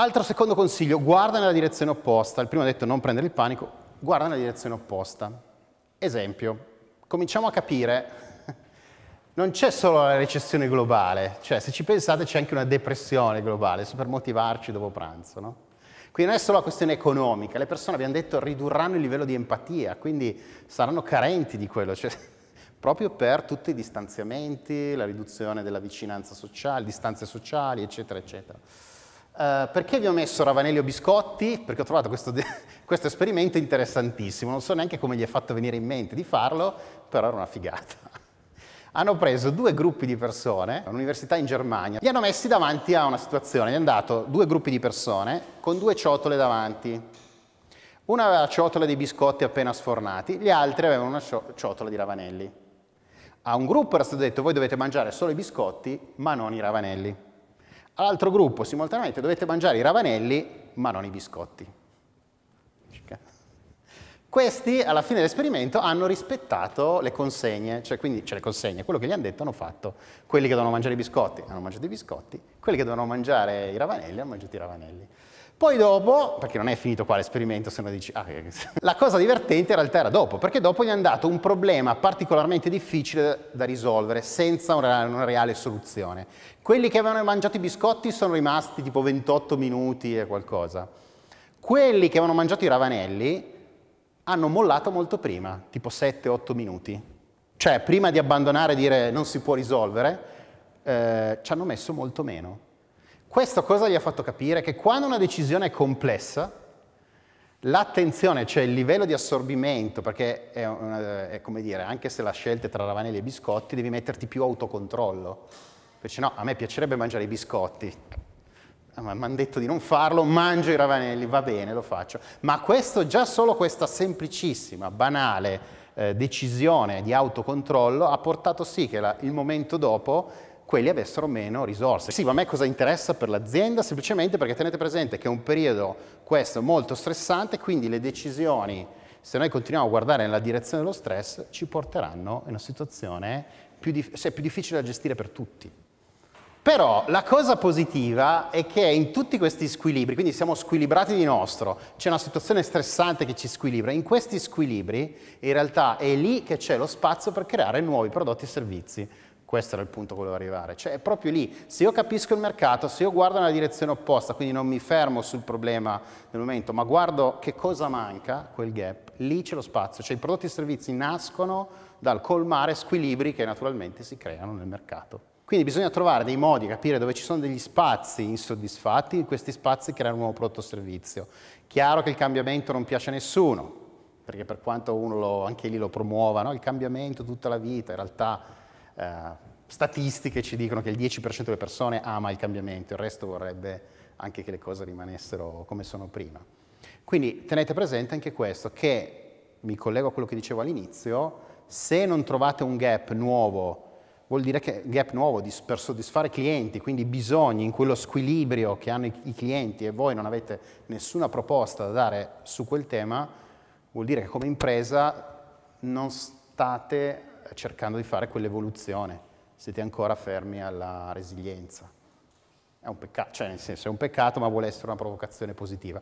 Altro secondo consiglio, guarda nella direzione opposta. Il primo ha detto non prendere il panico, guarda nella direzione opposta. Esempio, cominciamo a capire non c'è solo la recessione globale, cioè se ci pensate c'è anche una depressione globale, per motivarci dopo pranzo, no? Quindi non è solo la questione economica, le persone abbiamo detto ridurranno il livello di empatia, quindi saranno carenti di quello, cioè, proprio per tutti i distanziamenti, la riduzione della vicinanza sociale, distanze sociali, eccetera, eccetera. Eh, perché vi ho messo Ravanelli o Biscotti? Perché ho trovato questo, questo, esperimento interessantissimo, non so neanche come gli è fatto venire in mente di farlo, però era una figata. Hanno preso due gruppi di persone, un'università in Germania, li hanno messi davanti a una situazione, gli hanno dato due gruppi di persone con due ciotole davanti. Una aveva la ciotola dei biscotti appena sfornati, gli altri avevano una ciotola di Ravanelli. A un gruppo era stato detto voi dovete mangiare solo i biscotti ma non i Ravanelli altro gruppo simultaneamente dovete mangiare i ravanelli ma non i biscotti. Questi alla fine dell'esperimento hanno rispettato le consegne, cioè quindi cioè le consegne, quello che gli hanno detto hanno fatto. Quelli che dovevano mangiare i biscotti hanno mangiato i biscotti, quelli che dovevano mangiare i ravanelli hanno mangiato i ravanelli. Poi dopo, perché non è finito qua l'esperimento, se no dici, ah, che... la cosa divertente in realtà era dopo, perché dopo gli hanno dato un problema particolarmente difficile da risolvere, senza una, una reale soluzione. Quelli che avevano mangiato i biscotti sono rimasti tipo 28 minuti e qualcosa. Quelli che avevano mangiato i ravanelli hanno mollato molto prima, tipo 7-8 minuti. Cioè, prima di abbandonare e dire non si può risolvere, eh, ci hanno messo molto meno. Questo cosa gli ha fatto capire? Che quando una decisione è complessa, l'attenzione, cioè il livello di assorbimento, perché è, una, è come dire, anche se la scelta è tra ravanelli e biscotti, devi metterti più autocontrollo. Invece no, a me piacerebbe mangiare i biscotti, Ah, mi hanno detto di non farlo, mangio i ravanelli, va bene, lo faccio. Ma questo, già solo questa semplicissima, banale eh, decisione di autocontrollo ha portato sì che la, il momento dopo quelli avessero meno risorse. Sì, ma a me cosa interessa per l'azienda? Semplicemente perché tenete presente che è un periodo, questo, molto stressante, quindi le decisioni, se noi continuiamo a guardare nella direzione dello stress, ci porteranno in una situazione più, dif cioè, più difficile da gestire per tutti. Però la cosa positiva è che in tutti questi squilibri, quindi siamo squilibrati di nostro, c'è una situazione stressante che ci squilibra, in questi squilibri in realtà è lì che c'è lo spazio per creare nuovi prodotti e servizi. Questo era il punto che volevo arrivare. Cioè è proprio lì, se io capisco il mercato, se io guardo nella direzione opposta, quindi non mi fermo sul problema del momento, ma guardo che cosa manca, quel gap, lì c'è lo spazio. Cioè i prodotti e i servizi nascono dal colmare squilibri che naturalmente si creano nel mercato. Quindi bisogna trovare dei modi, capire dove ci sono degli spazi insoddisfatti, in questi spazi creare un nuovo prodotto o servizio. Chiaro che il cambiamento non piace a nessuno, perché per quanto uno lo, anche lì lo promuova, no? il cambiamento tutta la vita, in realtà eh, statistiche ci dicono che il 10% delle persone ama il cambiamento, il resto vorrebbe anche che le cose rimanessero come sono prima. Quindi tenete presente anche questo, che mi collego a quello che dicevo all'inizio, se non trovate un gap nuovo, vuol dire che gap nuovo per soddisfare i clienti, quindi bisogni in quello squilibrio che hanno i clienti e voi non avete nessuna proposta da dare su quel tema, vuol dire che come impresa non state cercando di fare quell'evoluzione, siete ancora fermi alla resilienza. È un peccato, cioè nel senso è un peccato ma vuole essere una provocazione positiva.